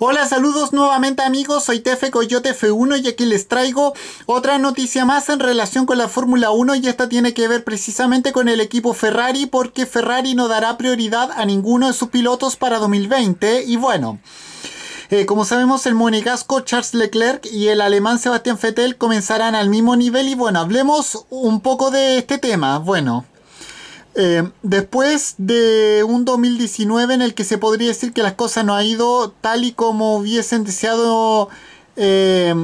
Hola, saludos nuevamente amigos, soy Tefe Coyote F1 y aquí les traigo otra noticia más en relación con la Fórmula 1 y esta tiene que ver precisamente con el equipo Ferrari porque Ferrari no dará prioridad a ninguno de sus pilotos para 2020 y bueno... Eh, como sabemos, el monegasco Charles Leclerc y el alemán Sebastián Vettel comenzarán al mismo nivel y bueno, hablemos un poco de este tema. Bueno, eh, después de un 2019 en el que se podría decir que las cosas no han ido tal y como hubiesen deseado eh,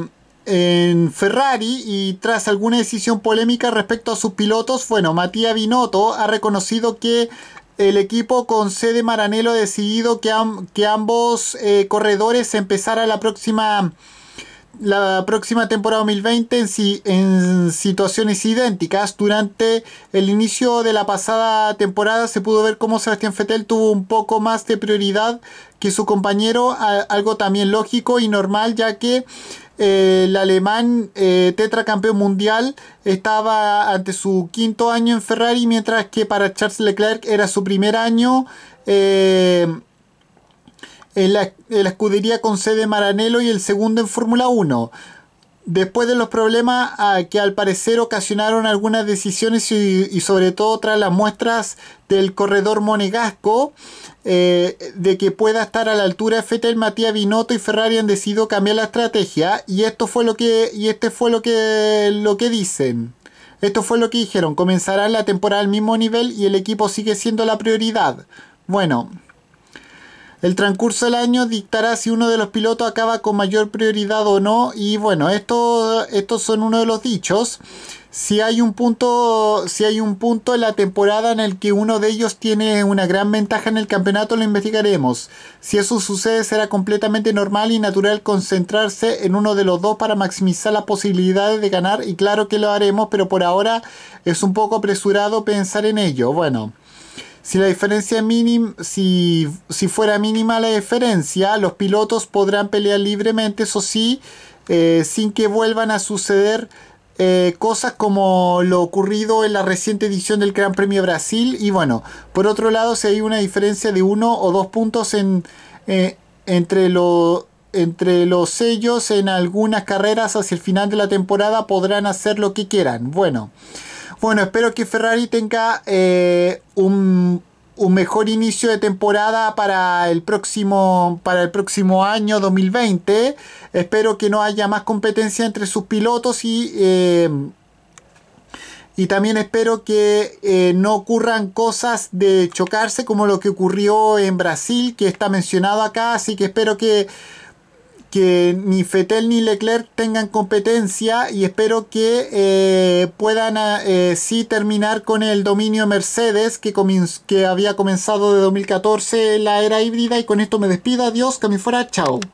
en Ferrari y tras alguna decisión polémica respecto a sus pilotos, bueno, Matías Binotto ha reconocido que el equipo con sede Maranello ha decidido que, que ambos eh, corredores empezaran la próxima la próxima temporada 2020 en, en situaciones idénticas. Durante el inicio de la pasada temporada se pudo ver cómo Sebastián Fettel tuvo un poco más de prioridad que su compañero, algo también lógico y normal ya que eh, el alemán eh, tetracampeón mundial estaba ante su quinto año en Ferrari, mientras que para Charles Leclerc era su primer año eh, en la, escudería con sede Maranello y el segundo en Fórmula 1. Después de los problemas ah, que al parecer ocasionaron algunas decisiones y, sobre todo tras las muestras del corredor monegasco eh, de que pueda estar a la altura Fettel, Matías Binotto y Ferrari han decidido cambiar la estrategia y esto fue lo que y este fue lo que lo que dicen. Esto fue lo que dijeron, comenzarán la temporada al mismo nivel y el equipo sigue siendo la prioridad. Bueno, el transcurso del año dictará si uno de los pilotos acaba con mayor prioridad o no. Y bueno, esto, estos son uno de los dichos. Si hay un punto, si hay un punto en la temporada en el que uno de ellos tiene una gran ventaja en el campeonato, lo investigaremos. Si eso sucede, será completamente normal y natural concentrarse en uno de los dos para maximizar las posibilidades de ganar. Y claro que lo haremos, pero por ahora es un poco apresurado pensar en ello. Bueno. Si la diferencia si, si, fuera mínima la diferencia, los pilotos podrán pelear libremente, eso sí, eh, sin que vuelvan a suceder eh, cosas como lo ocurrido en la reciente edición del Gran Premio Brasil. Y bueno, por otro lado, si hay una diferencia de uno o dos puntos en, eh, entre, entre los sellos en algunas carreras hacia el final de la temporada, podrán hacer lo que quieran. Bueno. Bueno, espero que Ferrari tenga eh, un, mejor inicio de temporada para el próximo, para el próximo año 2020. Espero que no haya más competencia entre sus pilotos y... Eh, y también espero que eh, no ocurran cosas de chocarse como lo que ocurrió en Brasil, que está mencionado acá. Así que espero que que ni Fetel ni Leclerc tengan competencia y espero que eh, puedan eh, sí terminar con el dominio Mercedes que, que había comenzado de 2014 la era híbrida y con esto me despido, adiós, que me fuera, chao.